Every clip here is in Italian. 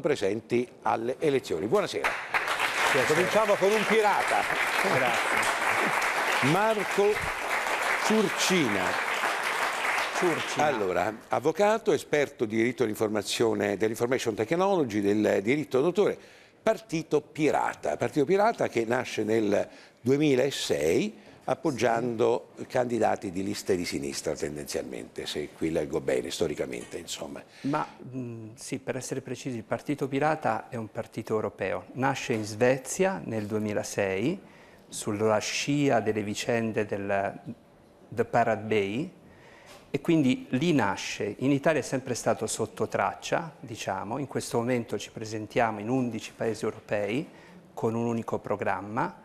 presenti alle elezioni. Buonasera. Buonasera. Cominciamo con un pirata. Grazie. Marco Ciurcina. Ciurcina. Allora, avvocato, esperto di diritto dell'informazione, dell'information technology, del diritto d'autore, partito pirata. Partito pirata che nasce nel 2006 appoggiando candidati di liste di sinistra tendenzialmente, se qui leggo bene, storicamente insomma. Ma mh, sì, per essere precisi, il Partito Pirata è un partito europeo, nasce in Svezia nel 2006, sulla scia delle vicende del The Pirate Bay, e quindi lì nasce. In Italia è sempre stato sotto traccia, diciamo, in questo momento ci presentiamo in 11 paesi europei con un unico programma,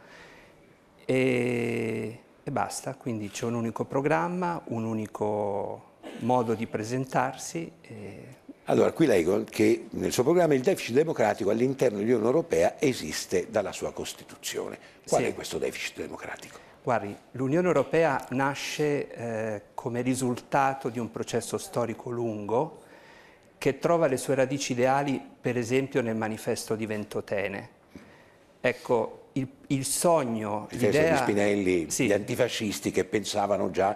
e, e basta, quindi c'è un unico programma, un unico modo di presentarsi. E... Allora, qui leggo che nel suo programma il deficit democratico all'interno dell'Unione Europea esiste dalla sua Costituzione. Qual sì. è questo deficit democratico? Guardi, l'Unione Europea nasce eh, come risultato di un processo storico lungo che trova le sue radici ideali, per esempio, nel manifesto di Ventotene. Ecco, il, il sogno, l'idea... di Spinelli, sì. gli antifascisti che pensavano già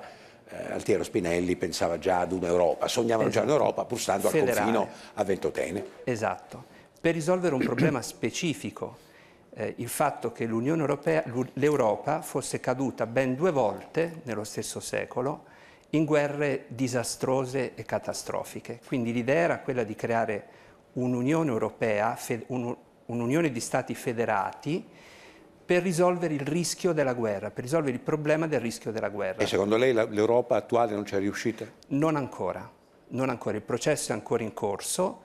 eh, Altiero Spinelli pensava già ad un'Europa, sognavano esatto. già un'Europa pur stando Federale. al confino a Ventotene. Esatto, per risolvere un problema specifico, eh, il fatto che l'Europa fosse caduta ben due volte nello stesso secolo in guerre disastrose e catastrofiche. Quindi l'idea era quella di creare un'Unione Europea, un'Unione di Stati federati, per risolvere il rischio della guerra, per risolvere il problema del rischio della guerra. E secondo lei l'Europa attuale non c'è riuscita? Non ancora, non ancora, il processo è ancora in corso,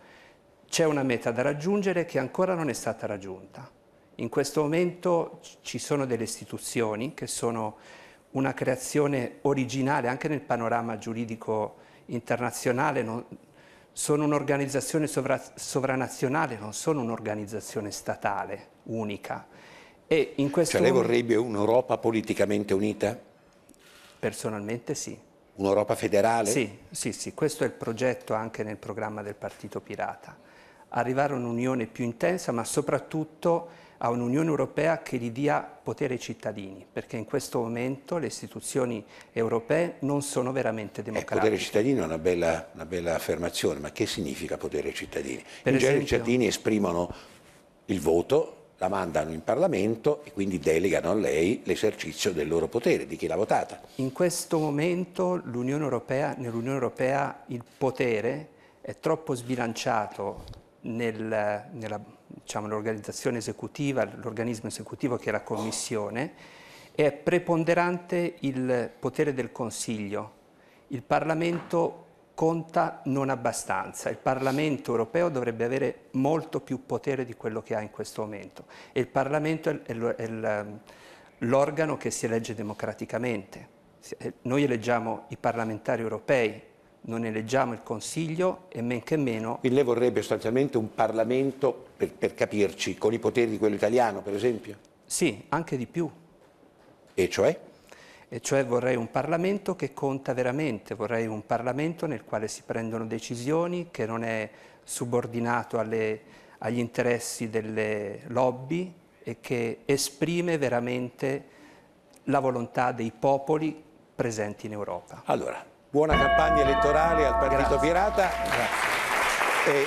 c'è una meta da raggiungere che ancora non è stata raggiunta. In questo momento ci sono delle istituzioni che sono una creazione originale anche nel panorama giuridico internazionale, non, sono un'organizzazione sovra, sovranazionale, non sono un'organizzazione statale unica e in questo cioè lei vorrebbe un'Europa politicamente unita? Personalmente sì. Un'Europa federale? Sì, sì, sì, questo è il progetto anche nel programma del Partito Pirata. Arrivare a un'unione più intensa, ma soprattutto a un'Unione Europea che gli dia potere ai cittadini, perché in questo momento le istituzioni europee non sono veramente democratiche. Eh, potere ai cittadini è una bella, una bella, affermazione, ma che significa potere ai cittadini? Per in esempio, genere i cittadini esprimono il voto, la mandano in Parlamento e quindi delegano a lei l'esercizio del loro potere, di chi l'ha votata. In questo momento Europea, nell'Unione Europea il potere è troppo sbilanciato nel, diciamo, nell'organizzazione diciamo, esecutiva, l'organismo esecutivo che è la Commissione, è preponderante il potere del Consiglio. Il Parlamento conta non abbastanza. Il Parlamento europeo dovrebbe avere molto più potere di quello che ha in questo momento e il Parlamento è l'organo che si elegge democraticamente. Eh, noi eleggiamo i parlamentari europei, non eleggiamo il Consiglio e men che meno... Quindi lei vorrebbe sostanzialmente un Parlamento, per, per capirci, con i poteri di quello italiano per esempio? Sì, anche di più. E cioè? e cioè vorrei un Parlamento che conta veramente, vorrei un Parlamento nel quale si prendono decisioni, che non è subordinato alle, agli interessi delle lobby e che esprime veramente la volontà dei popoli presenti in Europa. Allora, buona campagna elettorale al Partito Grazie. Pirata. Grazie. E...